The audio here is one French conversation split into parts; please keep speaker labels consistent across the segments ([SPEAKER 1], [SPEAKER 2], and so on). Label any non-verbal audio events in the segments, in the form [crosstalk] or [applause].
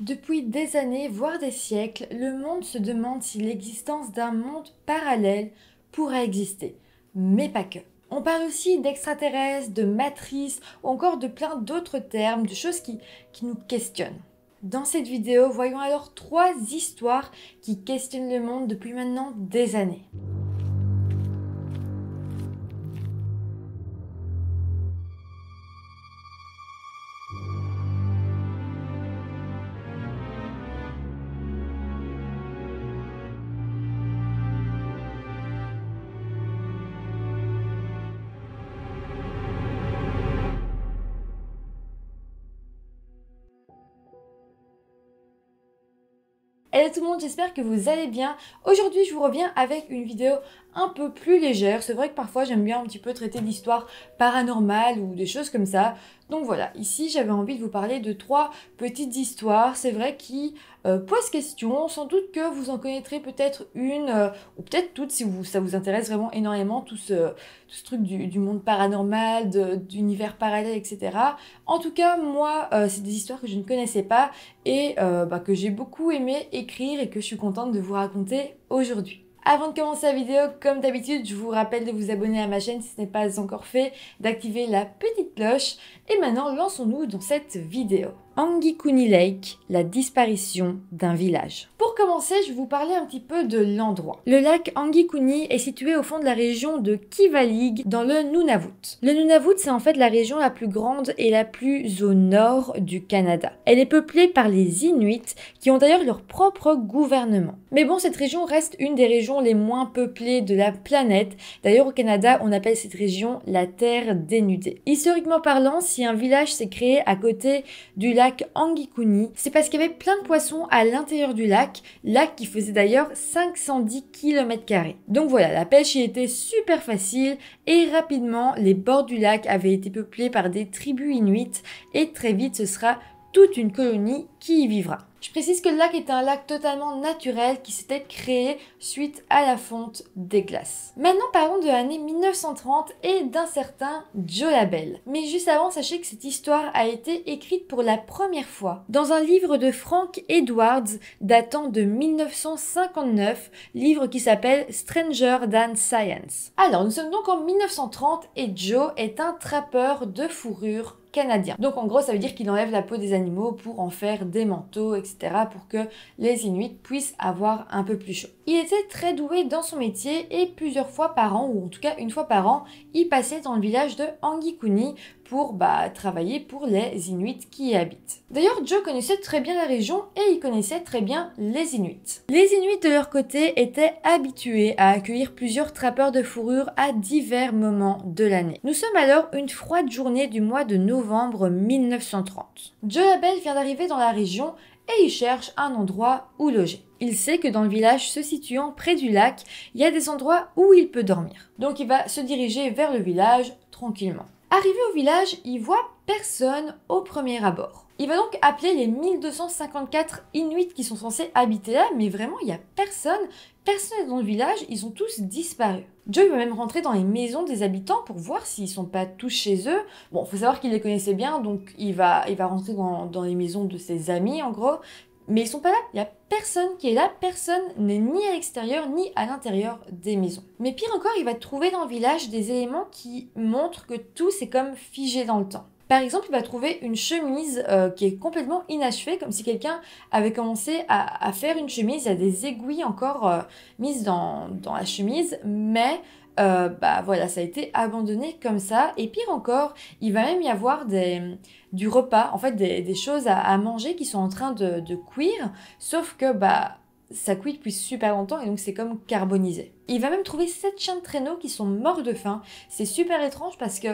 [SPEAKER 1] Depuis des années, voire des siècles, le monde se demande si l'existence d'un monde parallèle pourrait exister. Mais pas que. On parle aussi d'extraterrestres, de matrices ou encore de plein d'autres termes, de choses qui, qui nous questionnent. Dans cette vidéo, voyons alors trois histoires qui questionnent le monde depuis maintenant des années. Hello tout le monde, j'espère que vous allez bien. Aujourd'hui, je vous reviens avec une vidéo un peu plus légère. C'est vrai que parfois j'aime bien un petit peu traiter d'histoires paranormales ou des choses comme ça. Donc voilà, ici j'avais envie de vous parler de trois petites histoires, c'est vrai, qui euh, posent question. Sans doute que vous en connaîtrez peut-être une, euh, ou peut-être toutes si vous, ça vous intéresse vraiment énormément, tout ce, truc du, monde paranormal, d'univers parallèle, etc. En tout cas, moi, euh, c'est des histoires que je ne connaissais pas et bah, que j'ai beaucoup aimé écrire et que je suis contente de vous raconter aujourd'hui. Avant de commencer la vidéo, comme d'habitude, je vous rappelle de vous abonner à ma chaîne si ce n'est pas encore fait, d'activer la petite cloche. Et maintenant, lançons-nous dans cette vidéo. Angikuni Lake, la disparition d'un village. Pour commencer, je vais vous parler un petit peu de l'endroit. Le lac Angikuni est situé au fond de la région de Kivalig, dans le Nunavut. Le Nunavut, c'est en fait la région la plus grande et la plus au nord du Canada. Elle est peuplée par les Inuits, qui ont d'ailleurs leur propre gouvernement. Mais bon, cette région reste une des régions les moins peuplées de la planète. D'ailleurs, au Canada, on appelle cette région la Terre dénudée. Historiquement parlant, si un village s'est créé à côté du lac Angikuni, c'est parce qu'il y avait plein de poissons à l'intérieur du lac, lac qui faisait d'ailleurs 510 km. Donc voilà, la pêche y était super facile et rapidement les bords du lac avaient été peuplés par des tribus inuites et très vite ce sera toute une colonie qui y vivra. Je précise que le lac est un lac totalement naturel qui s'était créé suite à la fonte des glaces. Maintenant parlons de l'année 1930 et d'un certain Joe Labelle. Mais juste avant, sachez que cette histoire a été écrite pour la première fois dans un livre de Frank Edwards datant de 1959, livre qui s'appelle Stranger than Science. Alors, nous sommes donc en 1930 et Joe est un trappeur de fourrure donc en gros, ça veut dire qu'il enlève la peau des animaux pour en faire des manteaux, etc., pour que les Inuits puissent avoir un peu plus chaud. Il était très doué dans son métier et plusieurs fois par an, ou en tout cas une fois par an, il passait dans le village de Angikuni pour bah, travailler pour les Inuits qui y habitent. D'ailleurs, Joe connaissait très bien la région et il connaissait très bien les Inuits. Les Inuits de leur côté étaient habitués à accueillir plusieurs trappeurs de fourrure à divers moments de l'année. Nous sommes alors une froide journée du mois de novembre 1930. Joe Labelle vient d'arriver dans la région et il cherche un endroit où loger. Il sait que dans le village se situant près du lac, il y a des endroits où il peut dormir. Donc il va se diriger vers le village tranquillement. Arrivé au village, il voit personne au premier abord. Il va donc appeler les 1254 Inuits qui sont censés habiter là, mais vraiment il n'y a personne, personne n'est dans le village, ils ont tous disparu. Joe va même rentrer dans les maisons des habitants pour voir s'ils sont pas tous chez eux. Bon, faut savoir qu'il les connaissait bien, donc il va, il va rentrer dans, dans les maisons de ses amis en gros, mais ils sont pas là. Il y a personne qui est là, personne n'est ni à l'extérieur ni à l'intérieur des maisons. Mais pire encore, il va trouver dans le village des éléments qui montrent que tout c'est comme figé dans le temps. Par exemple, il va trouver une chemise euh, qui est complètement inachevée, comme si quelqu'un avait commencé à, faire une chemise. Il y a des aiguilles encore euh, mises dans la chemise, mais euh, bah voilà, ça a été abandonné comme ça. Et pire encore, il va même y avoir des, du repas, en fait, des, choses à, manger qui sont en train de, de cuire, sauf que bah ça cuit depuis super longtemps et donc c'est comme carbonisé. Il va même trouver sept chiens de traîneau qui sont morts de faim. C'est super étrange parce que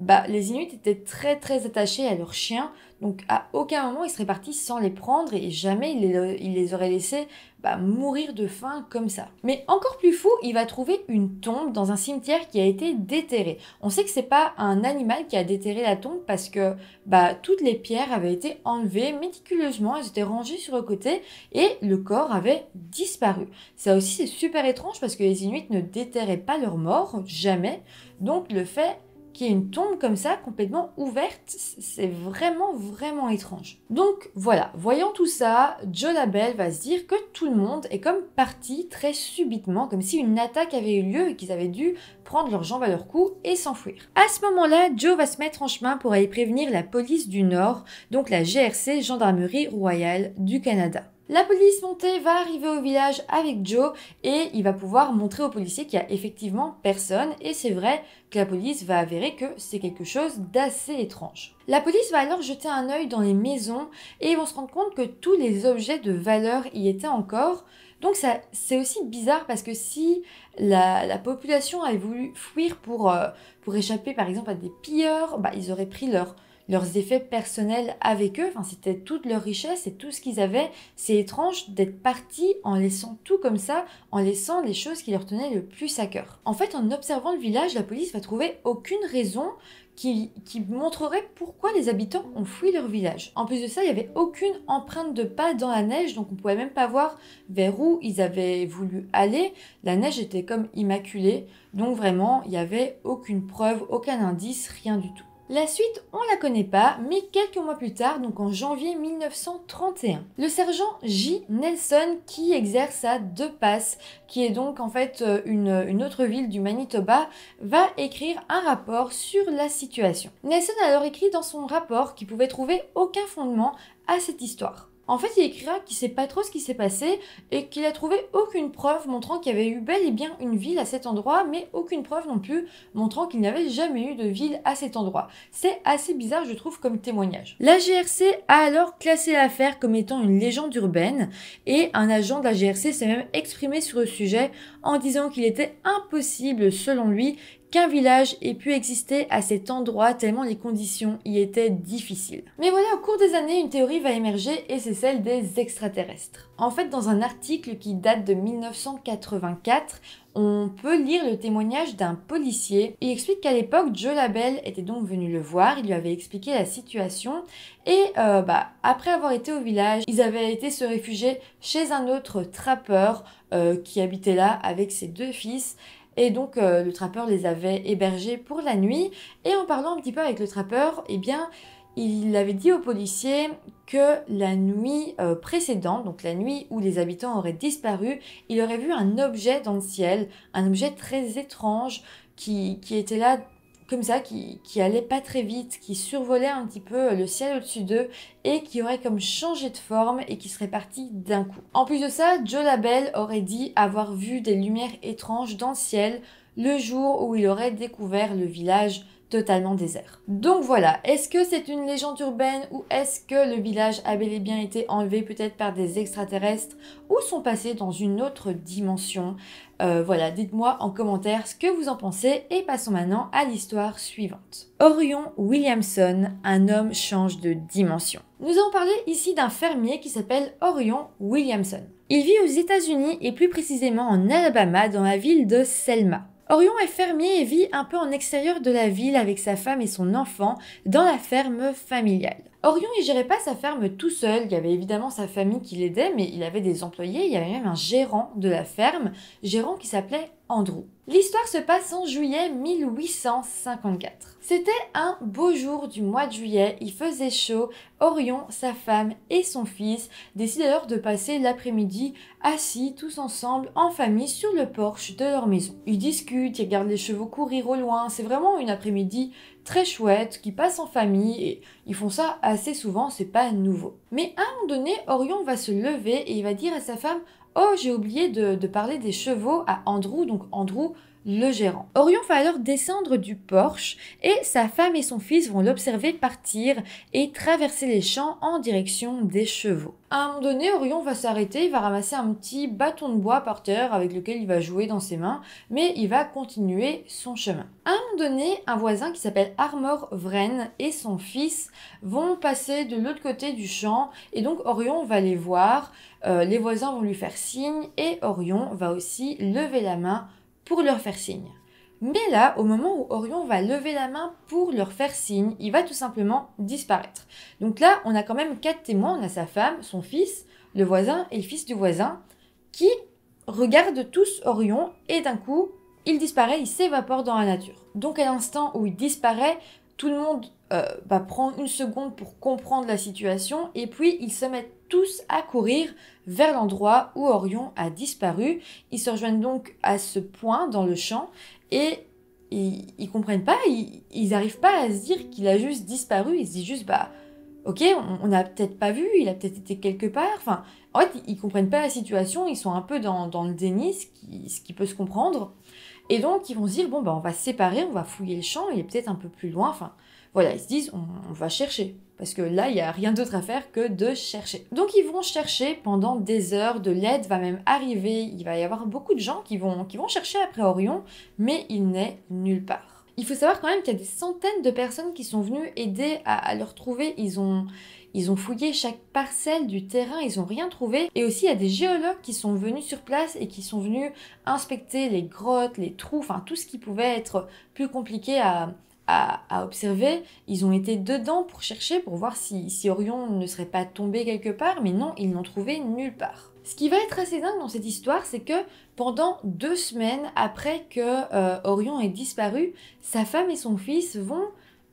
[SPEAKER 1] bah, les Inuits étaient très très attachés à leurs chiens, donc à aucun moment ils seraient partis sans les prendre et jamais ils les, ils les auraient laissés bah, mourir de faim comme ça. Mais encore plus fou, il va trouver une tombe dans un cimetière qui a été déterré. On sait que c'est pas un animal qui a déterré la tombe parce que bah, toutes les pierres avaient été enlevées méticuleusement, elles étaient rangées sur le côté et le corps avait disparu. Ça aussi c'est super étrange parce que les Inuits ne déterraient pas leurs morts, jamais, donc le fait qu'il y une tombe comme ça, complètement ouverte. C'est vraiment, vraiment étrange. Donc voilà, voyant tout ça, Joe Labelle va se dire que tout le monde est comme parti très subitement, comme si une attaque avait eu lieu et qu'ils avaient dû prendre leurs jambes à leur cou et s'enfuir. À ce moment-là, Joe va se mettre en chemin pour aller prévenir la police du Nord, donc la GRC, Gendarmerie Royale du Canada. La police montée va arriver au village avec Joe et il va pouvoir montrer aux policiers qu'il y a effectivement personne et c'est vrai que la police va avérer que c'est quelque chose d'assez étrange. La police va alors jeter un œil dans les maisons et ils vont se rendre compte que tous les objets de valeur y étaient encore. Donc ça, c'est aussi bizarre parce que si la, population avait voulu fuir euh, pour, échapper par exemple à des pilleurs, bah, ils auraient pris leurs leurs effets personnels avec eux. Enfin, c'était toute leur richesse et tout ce qu'ils avaient. C'est étrange d'être partis en laissant tout comme ça, en laissant les choses qui leur tenaient le plus à cœur. En fait, en observant le village, la police va trouver aucune raison qui, qui, montrerait pourquoi les habitants ont fui leur village. En plus de ça, il n'y avait aucune empreinte de pas dans la neige, donc on pouvait même pas voir vers où ils avaient voulu aller. La neige était comme immaculée, donc vraiment, il n'y avait aucune preuve, aucun indice, rien du tout. La suite, on la connaît pas, mais quelques mois plus tard, donc en janvier 1931, le sergent J. Nelson qui exerce à De Passes, qui est donc en fait euh, une, autre ville du Manitoba, va écrire un rapport sur la situation. Nelson a alors écrit dans son rapport qu'il pouvait trouver aucun fondement à cette histoire. En fait, il écrira qu'il sait pas trop ce qui s'est passé et qu'il a trouvé aucune preuve montrant qu'il y avait eu bel et bien une ville à cet endroit, mais aucune preuve non plus montrant qu'il n'y avait jamais eu de ville à cet endroit. C'est assez bizarre, je trouve, comme témoignage. La GRC a alors classé l'affaire comme étant une légende urbaine et un agent de la GRC s'est même exprimé sur le sujet en disant qu'il était impossible, selon lui, qu'un village ait pu exister à cet endroit tellement les conditions y étaient difficiles. Mais voilà, au cours des années, une théorie va émerger et c'est celle des extraterrestres. En fait, dans un article qui date de 1984, on peut lire le témoignage d'un policier. Il explique qu'à l'époque, Joe Labelle était donc venu le voir, il lui avait expliqué la situation et euh, bah, après avoir été au village, ils avaient été se réfugier chez un autre trappeur euh, qui habitait là avec ses deux fils et donc euh, le trappeur les avait hébergés pour la nuit. Et en parlant un petit peu avec le trappeur, eh bien, il avait dit aux policiers que la nuit euh, précédente, donc la nuit où les habitants auraient disparu, il aurait vu un objet dans le ciel, un objet très étrange qui, qui était là comme ça, qui, qui allait pas très vite, qui survolait un petit peu le ciel au-dessus d'eux et qui aurait comme changé de forme et qui serait parti d'un coup. En plus de ça, Joe Labelle aurait dit avoir vu des lumières étranges dans le ciel le jour où il aurait découvert le village totalement désert. Donc voilà, est-ce que c'est une légende urbaine ou est-ce que le village a bel et bien été enlevé peut-être par des extraterrestres ou sont passés dans une autre dimension euh, Voilà, dites-moi en commentaire ce que vous en pensez et passons maintenant à l'histoire suivante. Orion Williamson, un homme change de dimension. Nous allons parler ici d'un fermier qui s'appelle Orion Williamson. Il vit aux États-Unis et plus précisément en Alabama dans la ville de Selma. Orion est fermier et vit un peu en extérieur de la ville avec sa femme et son enfant dans la ferme familiale. Orion, il gérait pas sa ferme tout seul. Il y avait évidemment sa famille qui l'aidait, mais il avait des employés. Il y avait même un gérant de la ferme, gérant qui s'appelait Andrew. L'histoire se passe en juillet 1854. C'était un beau jour du mois de juillet, il faisait chaud, Orion, sa femme et son fils décident alors de passer l'après-midi assis tous ensemble en famille sur le porche de leur maison. Ils discutent, ils regardent les chevaux courir au loin, c'est vraiment une après-midi très chouette, qui passe en famille et ils font ça assez souvent, c'est pas nouveau. Mais à un moment donné, Orion va se lever et il va dire à sa femme Oh, j'ai oublié de, de parler des chevaux à Andrew, donc Andrew, le gérant. Orion va alors descendre du porche et sa femme et son fils vont l'observer partir et traverser les champs en direction des chevaux. À un moment donné, Orion va s'arrêter, il va ramasser un petit bâton de bois par terre avec lequel il va jouer dans ses mains, mais il va continuer son chemin. À un moment donné, un voisin qui s'appelle Armor Vren et son fils vont passer de l'autre côté du champ, et donc Orion va les voir, euh, les voisins vont lui faire signe, et Orion va aussi lever la main pour leur faire signe. Mais là, au moment où Orion va lever la main pour leur faire signe, il va tout simplement disparaître. Donc là, on a quand même quatre témoins. On a sa femme, son fils, le voisin et le fils du voisin qui regardent tous Orion et d'un coup, il disparaît, il s'évapore dans la nature. Donc à l'instant où il disparaît, tout le monde euh, va bah, prendre une seconde pour comprendre la situation et puis ils se mettent tous à courir vers l'endroit où Orion a disparu. Ils se rejoignent donc à ce point dans le champ et ils, comprennent pas, ils n'arrivent pas à se dire qu'il a juste disparu. Ils se disent juste, bah, ok, on n'a peut-être pas vu, il a peut-être été quelque part. Enfin, en fait, ils comprennent pas la situation, ils sont un peu dans, le déni, ce qui, peut se comprendre. Et donc, ils vont se dire, bon, bah, on va se séparer, on va fouiller le champ, il est peut-être un peu plus loin. Enfin, voilà, ils se disent, on va chercher parce que là, il n'y a rien d'autre à faire que de chercher. Donc ils vont chercher pendant des heures, de l'aide va même arriver, il va y avoir beaucoup de gens qui vont, qui vont chercher après Orion, mais il n'est nulle part. Il faut savoir quand même qu'il y a des centaines de personnes qui sont venues aider à, à le retrouver. Ils ont, ils ont fouillé chaque parcelle du terrain, ils n'ont rien trouvé. Et aussi, il y a des géologues qui sont venus sur place et qui sont venus inspecter les grottes, les trous, enfin tout ce qui pouvait être plus compliqué à, à, observer, ils ont été dedans pour chercher, pour voir si, Orion ne serait pas tombé quelque part, mais non, ils n'ont trouvé nulle part. Ce qui va être assez dingue dans cette histoire, c'est que pendant deux semaines après que euh, Orion ait disparu, sa femme et son fils vont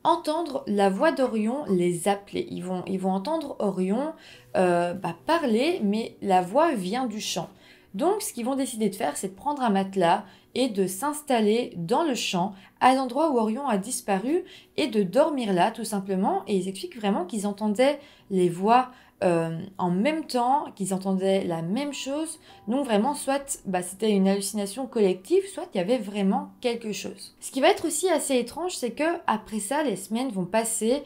[SPEAKER 1] entendre la voix d'Orion les appeler. Ils vont, entendre Orion euh, bah, parler, mais la voix vient du champ. Donc ce qu'ils vont décider de faire, c'est de prendre un matelas et de s'installer dans le champ, à l'endroit où Orion a disparu, et de dormir là tout simplement. Et ils expliquent vraiment qu'ils entendaient les voix euh, en même temps, qu'ils entendaient la même chose. Donc vraiment, soit bah, c'était une hallucination collective, soit il y avait vraiment quelque chose. Ce qui va être aussi assez étrange, c'est que après ça, les semaines vont passer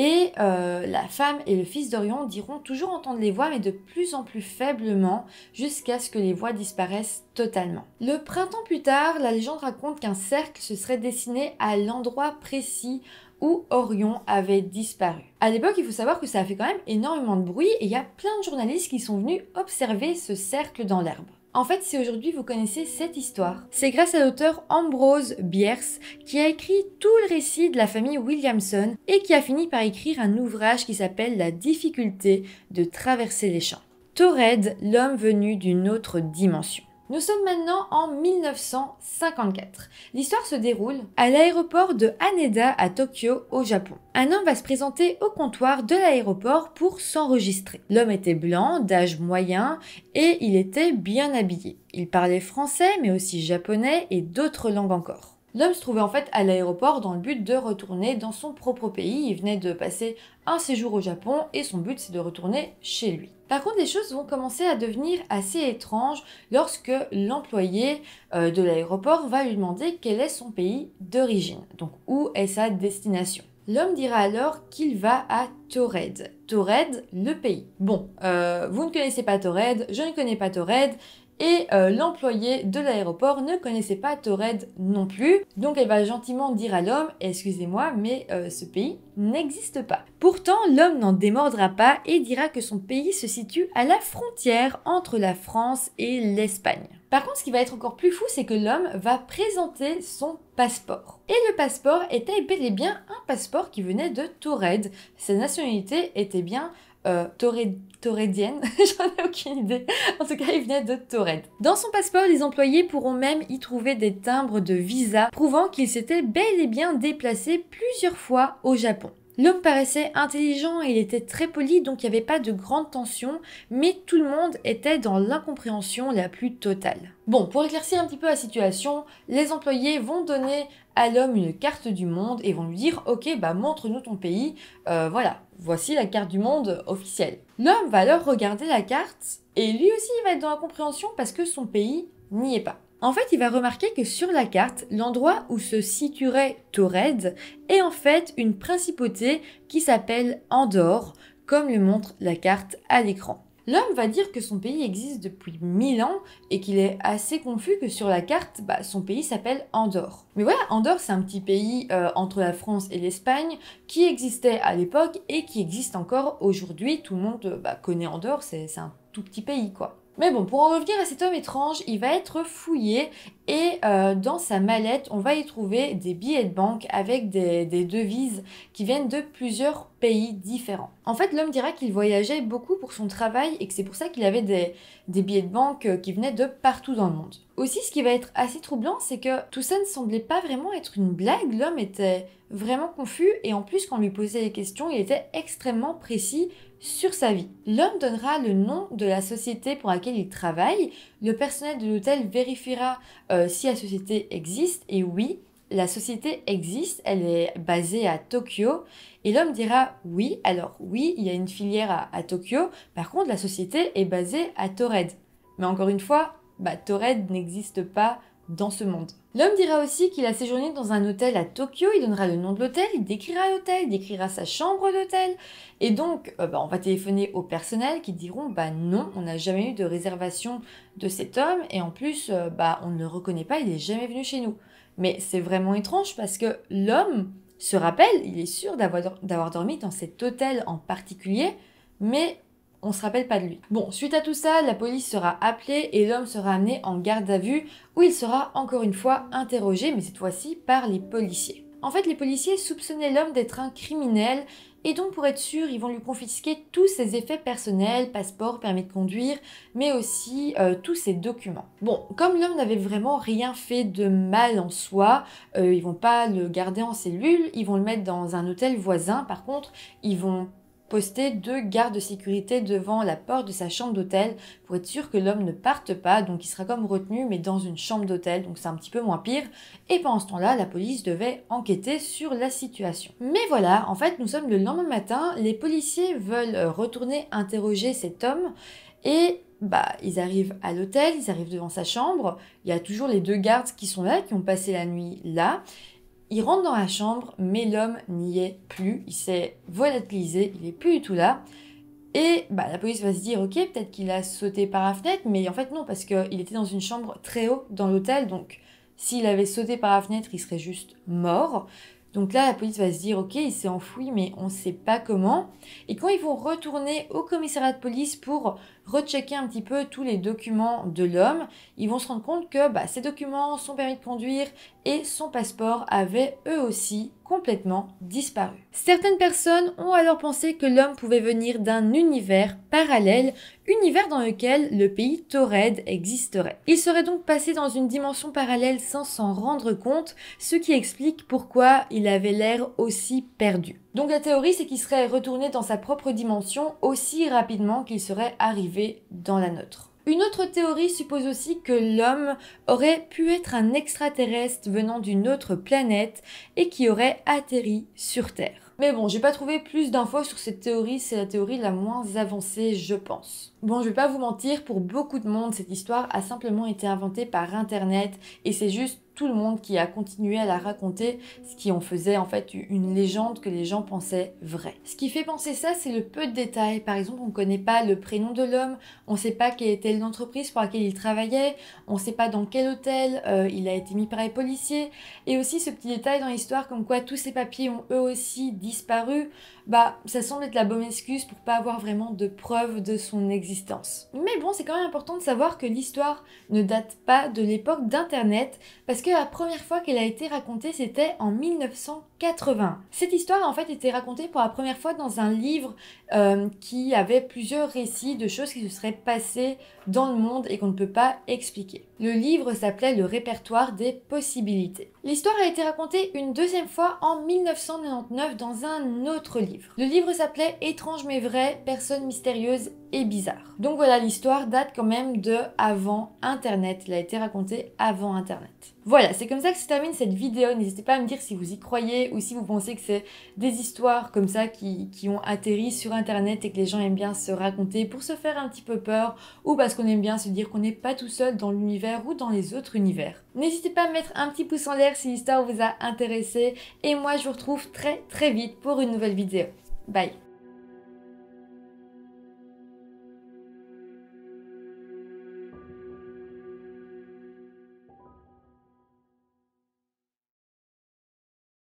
[SPEAKER 1] et euh, la femme et le fils d'Orion diront toujours entendre les voix, mais de plus en plus faiblement, jusqu'à ce que les voix disparaissent totalement. Le printemps plus tard, la légende raconte qu'un cercle se serait dessiné à l'endroit précis où Orion avait disparu. À l'époque, il faut savoir que ça a fait quand même énormément de bruit et il y a plein de journalistes qui sont venus observer ce cercle dans l'herbe. En fait, si aujourd'hui vous connaissez cette histoire. C'est grâce à l'auteur Ambrose Bierce qui a écrit tout le récit de la famille Williamson et qui a fini par écrire un ouvrage qui s'appelle La difficulté de traverser les champs. Torred, l'homme venu d'une autre dimension. Nous sommes maintenant en 1954. L'histoire se déroule à l'aéroport de Haneda à Tokyo au Japon. Un homme va se présenter au comptoir de l'aéroport pour s'enregistrer. L'homme était blanc, d'âge moyen et il était bien habillé. Il parlait français mais aussi japonais et d'autres langues encore. L'homme se trouvait en fait à l'aéroport dans le but de retourner dans son propre pays. Il venait de passer un séjour au Japon et son but c'est de retourner chez lui. Par contre, les choses vont commencer à devenir assez étranges lorsque l'employé euh, de l'aéroport va lui demander quel est son pays d'origine, donc où est sa destination. L'homme dira alors qu'il va à Tored, Tored le pays. Bon, euh, vous ne connaissez pas Tored, je ne connais pas Tored, et euh, l'employé de l'aéroport ne connaissait pas Tored non plus. Donc elle va gentiment dire à l'homme "Excusez-moi, mais euh, ce pays n'existe pas." Pourtant, l'homme n'en démordra pas et dira que son pays se situe à la frontière entre la France et l'Espagne. Par contre, ce qui va être encore plus fou, c'est que l'homme va présenter son passeport. Et le passeport était bel et bien un passeport qui venait de Toured. Sa nationalité était bien euh, [laughs] j'en ai aucune idée. En tout cas, il venait de Torred. Dans son passeport, les employés pourront même y trouver des timbres de visa prouvant qu'il s'était bel et bien déplacé plusieurs fois au Japon. L'homme paraissait intelligent et il était très poli, donc il n'y avait pas de grande tension, mais tout le monde était dans l'incompréhension la plus totale. Bon, pour éclaircir un petit peu la situation, les employés vont donner à l'homme une carte du monde et vont lui dire ok bah montre-nous ton pays, euh, voilà, voici la carte du monde officielle. L'homme va alors regarder la carte et lui aussi il va être dans la compréhension parce que son pays n'y est pas. En fait, il va remarquer que sur la carte, l'endroit où se situerait Tored est en fait une principauté qui s'appelle Andorre, comme le montre la carte à l'écran. L'homme va dire que son pays existe depuis 1000 ans et qu'il est assez confus que sur la carte, bah, son pays s'appelle Andorre. Mais voilà, Andorre, c'est un petit pays euh, entre la France et l'Espagne qui existait à l'époque et qui existe encore aujourd'hui. Tout le monde bah, connaît Andorre, c'est un tout petit pays quoi. Mais bon, pour en revenir à cet homme étrange, il va être fouillé et euh, dans sa mallette, on va y trouver des billets de banque avec des, des devises qui viennent de plusieurs pays différents. En fait, l'homme dira qu'il voyageait beaucoup pour son travail et que c'est pour ça qu'il avait des, billets de banque euh, qui venaient de partout dans le monde. Aussi, ce qui va être assez troublant, c'est que tout ça ne semblait pas vraiment être une blague. L'homme était vraiment confus et en plus, quand on lui posait des questions, il était extrêmement précis sur sa vie. L'homme donnera le nom de la société pour laquelle il travaille. Le personnel de l'hôtel vérifiera euh, si la société existe et oui, la société existe, elle est basée à Tokyo. Et l'homme dira oui, alors oui, il y a une filière à, Tokyo, par contre la société est basée à Tored, Mais encore une fois, bah, Tored n'existe pas dans ce monde. L'homme dira aussi qu'il a séjourné dans un hôtel à Tokyo, il donnera le nom de l'hôtel, il décrira l'hôtel, il décrira sa chambre d'hôtel. Et donc, euh, bah, on va téléphoner au personnel qui diront Bah non, on n'a jamais eu de réservation de cet homme, et en plus, euh, bah, on ne le reconnaît pas, il n'est jamais venu chez nous. Mais c'est vraiment étrange parce que l'homme se rappelle, il est sûr d'avoir dormi dans cet hôtel en particulier, mais on ne se rappelle pas de lui. Bon, suite à tout ça, la police sera appelée et l'homme sera amené en garde à vue où il sera encore une fois interrogé, mais cette fois-ci par les policiers. En fait, les policiers soupçonnaient l'homme d'être un criminel et donc pour être sûr, ils vont lui confisquer tous ses effets personnels, passeport, permis de conduire, mais aussi euh, tous ses documents. Bon, comme l'homme n'avait vraiment rien fait de mal en soi, euh, ils vont pas le garder en cellule, ils vont le mettre dans un hôtel voisin. Par contre, ils vont poster deux gardes de sécurité devant la porte de sa chambre d'hôtel pour être sûr que l'homme ne parte pas, donc il sera comme retenu mais dans une chambre d'hôtel, donc c'est un petit peu moins pire. Et pendant ce temps-là, la police devait enquêter sur la situation. Mais voilà, en fait, nous sommes le lendemain matin, les policiers veulent euh, retourner interroger cet homme et bah, ils arrivent à l'hôtel, ils arrivent devant sa chambre, il y a toujours les deux gardes qui sont là, qui ont passé la nuit là, il rentre dans la chambre, mais l'homme n'y est plus. Il s'est volatilisé, il n'est plus du tout là. Et bah, la police va se dire, ok, peut-être qu'il a sauté par la fenêtre, mais en fait non, parce qu'il était dans une chambre très haut dans l'hôtel, donc s'il avait sauté par la fenêtre, il serait juste mort. Donc là, la police va se dire, ok, il s'est enfoui, mais on ne sait pas comment. Et quand ils vont retourner au commissariat de police pour rechecker un petit peu tous les documents de l'homme, ils vont se rendre compte que bah, ses documents, son permis de conduire et son passeport avait eux aussi complètement disparu. Certaines personnes ont alors pensé que l'homme pouvait venir d'un univers parallèle, univers dans lequel le pays Tored existerait. Il serait donc passé dans une dimension parallèle sans s'en rendre compte, ce qui explique pourquoi il avait l'air aussi perdu. Donc la théorie c'est qu'il serait retourné dans sa propre dimension aussi rapidement qu'il serait arrivé dans la nôtre. Une autre théorie suppose aussi que l'homme aurait pu être un extraterrestre venant d'une autre planète et qui aurait atterri sur Terre. Mais bon, j'ai pas trouvé plus d'infos sur cette théorie, c'est la théorie la moins avancée, je pense. Bon, je vais pas vous mentir, pour beaucoup de monde, cette histoire a simplement été inventée par Internet et c'est juste tout le monde qui a continué à la raconter, ce qui en faisait en fait une légende que les gens pensaient vraie. Ce qui fait penser ça, c'est le peu de détails. Par exemple, on ne connaît pas le prénom de l'homme, on ne sait pas quelle était l'entreprise pour laquelle il travaillait, on ne sait pas dans quel hôtel euh, il a été mis par les policiers, et aussi ce petit détail dans l'histoire comme quoi tous ces papiers ont eux aussi disparu bah, ça semble être la bonne excuse pour pas avoir vraiment de preuves de son existence. Mais bon, c'est quand même important de savoir que l'histoire ne date pas de l'époque d'Internet, parce que la première fois qu'elle a été racontée, c'était en 1980. Cette histoire a en fait été racontée pour la première fois dans un livre euh, qui avait plusieurs récits de choses qui se seraient passées dans le monde et qu'on ne peut pas expliquer. Le livre s'appelait Le répertoire des possibilités. L'histoire a été racontée une deuxième fois en 1999 dans un autre livre. Le livre s'appelait Étrange mais vrai, personne mystérieuse et bizarre. Donc voilà, l'histoire date quand même de avant Internet. Elle a été racontée avant Internet. Voilà, c'est comme ça que se termine cette vidéo. N'hésitez pas à me dire si vous y croyez ou si vous pensez que c'est des histoires comme ça qui, qui, ont atterri sur Internet et que les gens aiment bien se raconter pour se faire un petit peu peur ou parce qu'on aime bien se dire qu'on n'est pas tout seul dans l'univers ou dans les autres univers. N'hésitez pas à mettre un petit pouce en l'air si l'histoire vous a intéressé et moi je vous retrouve très très vite pour une nouvelle vidéo. Bye